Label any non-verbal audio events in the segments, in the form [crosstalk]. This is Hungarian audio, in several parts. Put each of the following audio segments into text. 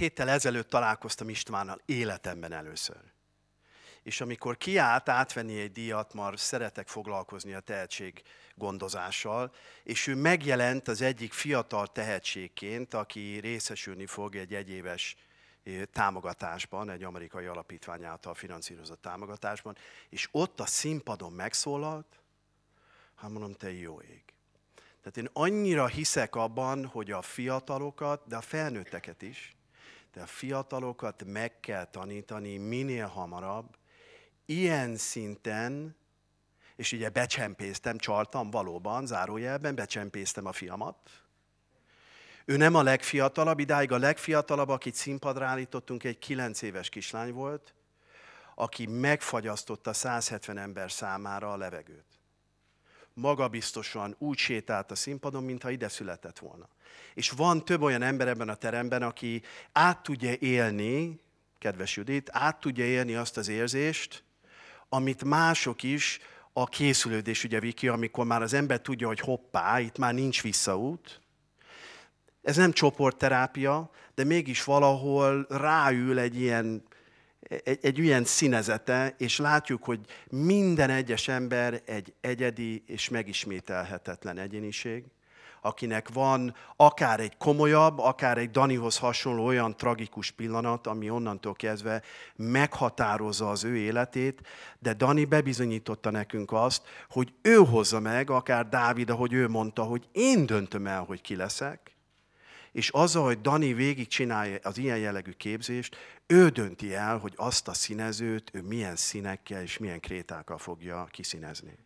héttel ezelőtt találkoztam Istvánnal életemben először. És amikor kiállt átvenni egy díjat, már szeretek foglalkozni a tehetség gondozással, és ő megjelent az egyik fiatal tehetségként, aki részesülni fog egy egyéves eh, támogatásban, egy amerikai alapítvány által finanszírozott támogatásban, és ott a színpadon megszólalt, hát mondom, te jó ég. Tehát én annyira hiszek abban, hogy a fiatalokat, de a felnőtteket is de a fiatalokat meg kell tanítani minél hamarabb, ilyen szinten, és ugye becsempésztem, csaltam valóban, zárójelben, becsempésztem a fiamat. Ő nem a legfiatalabb, idáig a legfiatalabb, akit színpadra állítottunk, egy kilenc éves kislány volt, aki megfagyasztotta 170 ember számára a levegőt. Magabiztosan úgy sétált a színpadon, mintha ide született volna. És van több olyan ember ebben a teremben, aki át tudja élni, kedves Judit, át tudja élni azt az érzést, amit mások is a készülődés, ugye Viki, amikor már az ember tudja, hogy hoppá, itt már nincs visszaút. Ez nem csoportterápia, de mégis valahol ráül egy ilyen egy, egy ilyen színezete, és látjuk, hogy minden egyes ember egy egyedi és megismételhetetlen egyéniség, akinek van akár egy komolyabb, akár egy Danihoz hasonló olyan tragikus pillanat, ami onnantól kezdve meghatározza az ő életét, de Dani bebizonyította nekünk azt, hogy ő hozza meg, akár Dávid, ahogy ő mondta, hogy én döntöm el, hogy ki leszek, és azzal, hogy Dani végigcsinálja az ilyen jellegű képzést, ő dönti el, hogy azt a színezőt ő milyen színekkel és milyen krétákkal fogja kiszínezni.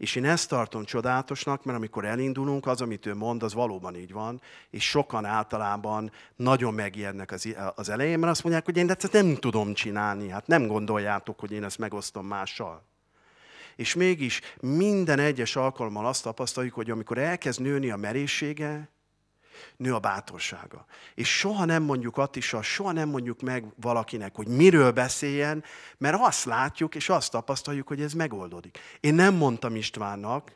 És én ezt tartom csodálatosnak, mert amikor elindulunk, az, amit ő mond, az valóban így van, és sokan általában nagyon megijednek az, az elején, mert azt mondják, hogy én ezt nem tudom csinálni, hát nem gondoljátok, hogy én ezt megosztom mással. És mégis minden egyes alkalommal azt tapasztaljuk, hogy amikor elkezd nőni a merészsége, nő a bátorsága. És soha nem mondjuk Attisa, soha nem mondjuk meg valakinek, hogy miről beszéljen, mert azt látjuk és azt tapasztaljuk, hogy ez megoldódik. Én nem mondtam Istvánnak,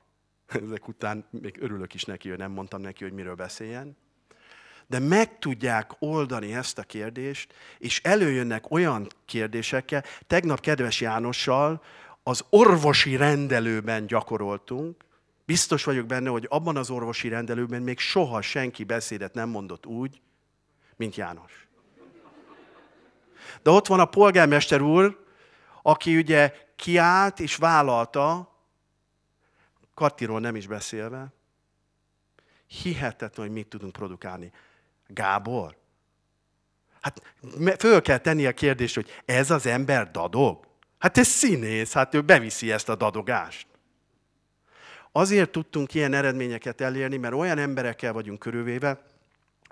[laughs] ezek után még örülök is neki, hogy nem mondtam neki, hogy miről beszéljen, de meg tudják oldani ezt a kérdést, és előjönnek olyan kérdésekkel. Tegnap kedves Jánossal az orvosi rendelőben gyakoroltunk, Biztos vagyok benne, hogy abban az orvosi rendelőben még soha senki beszédet nem mondott úgy, mint János. De ott van a polgármester úr, aki ugye kiállt és vállalta, Kattiról nem is beszélve, hihetetlen, hogy mit tudunk produkálni. Gábor, hát föl kell tenni a kérdést, hogy ez az ember dadog? Hát ez színész, hát ő beviszi ezt a dadogást. Azért tudtunk ilyen eredményeket elérni, mert olyan emberekkel vagyunk körülvéve.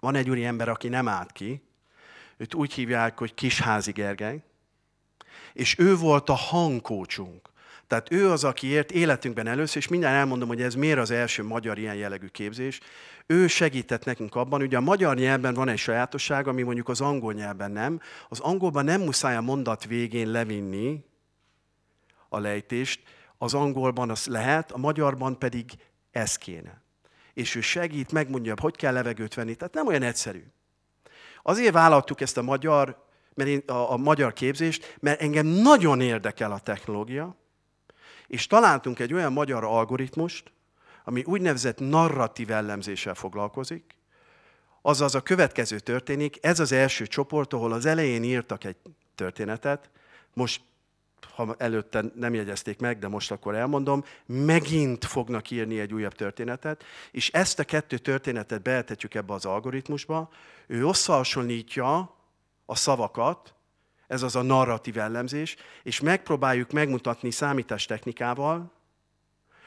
Van egy úri ember, aki nem állt ki, őt úgy hívják, hogy Kisházi Gergely, és ő volt a hangkócsunk. Tehát ő az, akiért életünkben először, és mindjárt elmondom, hogy ez miért az első magyar ilyen jellegű képzés, ő segített nekünk abban, ugye a magyar nyelven van egy sajátosság, ami mondjuk az angol nyelven nem. Az angolban nem muszáj a mondat végén levinni a lejtést, az angolban az lehet, a magyarban pedig ez kéne. És ő segít, megmondja, hogy kell levegőt venni, tehát nem olyan egyszerű. Azért vállaltuk ezt a magyar, mert én, a, a magyar képzést, mert engem nagyon érdekel a technológia, és találtunk egy olyan magyar algoritmust, ami úgynevezett narratív ellenzéssel foglalkozik, azaz a következő történik, ez az első csoport, ahol az elején írtak egy történetet, most ha előtte nem jegyezték meg, de most akkor elmondom, megint fognak írni egy újabb történetet, és ezt a kettő történetet beetetjük ebbe az algoritmusba. Ő összehasonlítja a szavakat, ez az a narratív ellenzés, és megpróbáljuk megmutatni számítástechnikával,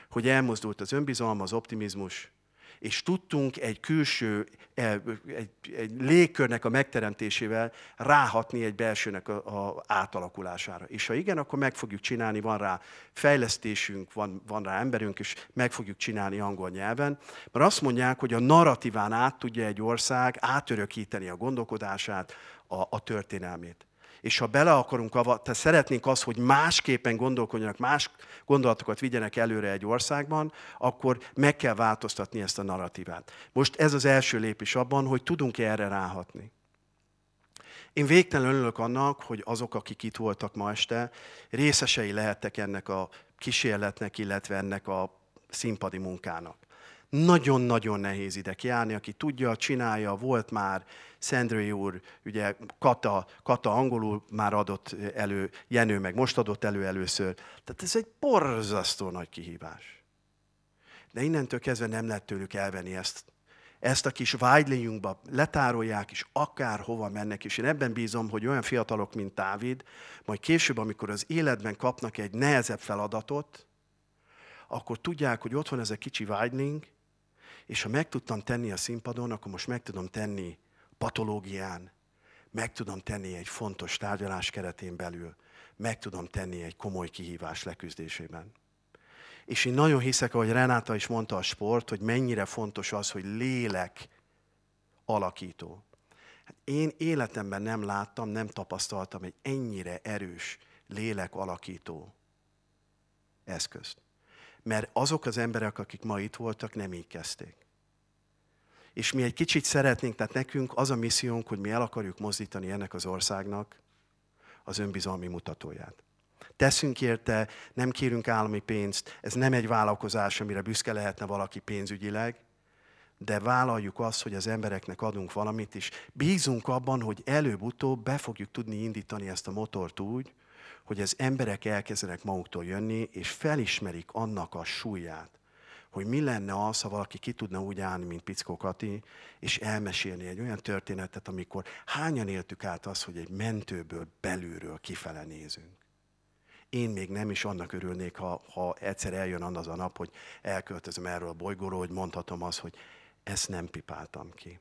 hogy elmozdult az önbizalom, az optimizmus, és tudtunk egy külső eh, egy, egy légkörnek a megteremtésével ráhatni egy belsőnek a, a átalakulására. És ha igen, akkor meg fogjuk csinálni, van rá fejlesztésünk, van, van rá emberünk, és meg fogjuk csinálni angol nyelven. Mert azt mondják, hogy a narratíván át tudja egy ország átörökíteni a gondolkodását, a, a történelmét és ha bele akarunk te szeretnénk azt, hogy másképpen gondolkodjanak, más gondolatokat vigyenek előre egy országban, akkor meg kell változtatni ezt a narratívát. Most ez az első lépés abban, hogy tudunk-e erre ráhatni. Én végtelenül örülök annak, hogy azok, akik itt voltak ma este, részesei lehettek ennek a kísérletnek, illetve ennek a színpadi munkának. Nagyon-nagyon nehéz ide kiállni, aki tudja, csinálja, volt már Szendrői úr, ugye Kata, Kata angolul már adott elő, Jenő meg most adott elő először. Tehát ez egy borzasztó nagy kihívás. De innentől kezdve nem lehet tőlük elvenni ezt, ezt a kis vágyliunkba letárolják, és akárhova mennek. És én ebben bízom, hogy olyan fiatalok, mint Dávid, majd később, amikor az életben kapnak egy nehezebb feladatot, akkor tudják, hogy ott van ez a kicsi vágylink, és ha meg tudtam tenni a színpadon, akkor most meg tudom tenni patológián, meg tudom tenni egy fontos tárgyalás keretén belül, meg tudom tenni egy komoly kihívás leküzdésében. És én nagyon hiszek, ahogy Renáta is mondta a sport, hogy mennyire fontos az, hogy lélek alakító. Hát én életemben nem láttam, nem tapasztaltam egy ennyire erős lélek alakító eszközt. Mert azok az emberek, akik ma itt voltak, nem így kezdték. És mi egy kicsit szeretnénk, tehát nekünk az a missziónk, hogy mi el akarjuk mozdítani ennek az országnak az önbizalmi mutatóját. Teszünk érte, nem kérünk állami pénzt, ez nem egy vállalkozás, amire büszke lehetne valaki pénzügyileg, de vállaljuk azt, hogy az embereknek adunk valamit, és bízunk abban, hogy előbb-utóbb be fogjuk tudni indítani ezt a motort úgy, hogy az emberek elkezdenek maguktól jönni, és felismerik annak a súlyát, hogy mi lenne az, ha valaki ki tudna úgy állni, mint Pickó Kati, és elmesélni egy olyan történetet, amikor hányan éltük át az, hogy egy mentőből belülről kifele nézünk. Én még nem is annak örülnék, ha, ha egyszer eljön az a nap, hogy elköltözöm erről a bolygóról, hogy mondhatom azt, hogy ezt nem pipáltam ki.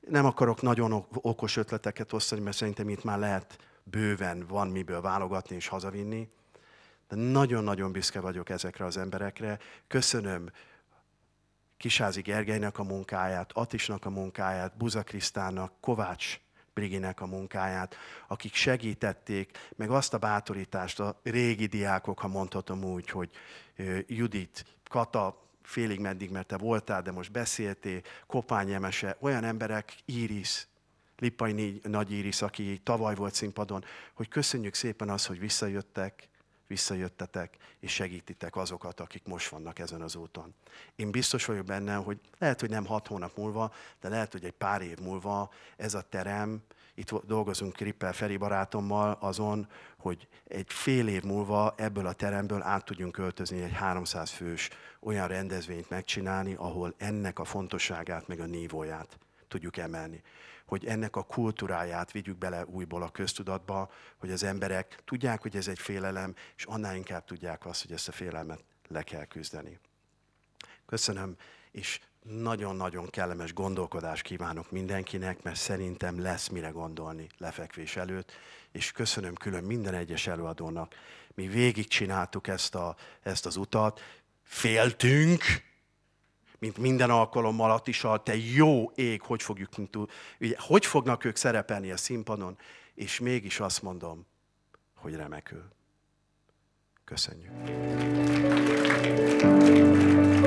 Nem akarok nagyon okos ötleteket osztani, mert szerintem itt már lehet bőven van miből válogatni és hazavinni. De nagyon-nagyon büszke vagyok ezekre az emberekre. Köszönöm Kisázi Gergelynek a munkáját, Atisnak a munkáját, Buza Krisztának, Kovács Briginek a munkáját, akik segítették, meg azt a bátorítást a régi diákok, ha mondhatom úgy, hogy Judit, Kata, félig meddig, mert te voltál, de most beszéltél, Kopány Emese, olyan emberek, Iris. Lippai Nagy Íris, aki tavaly volt színpadon, hogy köszönjük szépen azt, hogy visszajöttek, visszajöttetek, és segítitek azokat, akik most vannak ezen az úton. Én biztos vagyok benne, hogy lehet, hogy nem hat hónap múlva, de lehet, hogy egy pár év múlva ez a terem, itt dolgozunk Krippel Feri barátommal azon, hogy egy fél év múlva ebből a teremből át tudjunk költözni egy 300 fős olyan rendezvényt megcsinálni, ahol ennek a fontosságát, meg a nívóját tudjuk emelni hogy ennek a kultúráját vigyük bele újból a köztudatba, hogy az emberek tudják, hogy ez egy félelem, és annál inkább tudják azt, hogy ezt a félelmet le kell küzdeni. Köszönöm, és nagyon-nagyon kellemes gondolkodást kívánok mindenkinek, mert szerintem lesz mire gondolni lefekvés előtt, és köszönöm külön minden egyes előadónak. Mi végigcsináltuk ezt, a, ezt az utat, féltünk, mint minden alkalommal, alatt is a te jó ég, hogy, fogjuk, ugye, hogy fognak ők szerepelni a színpadon, és mégis azt mondom, hogy remekül. Köszönjük.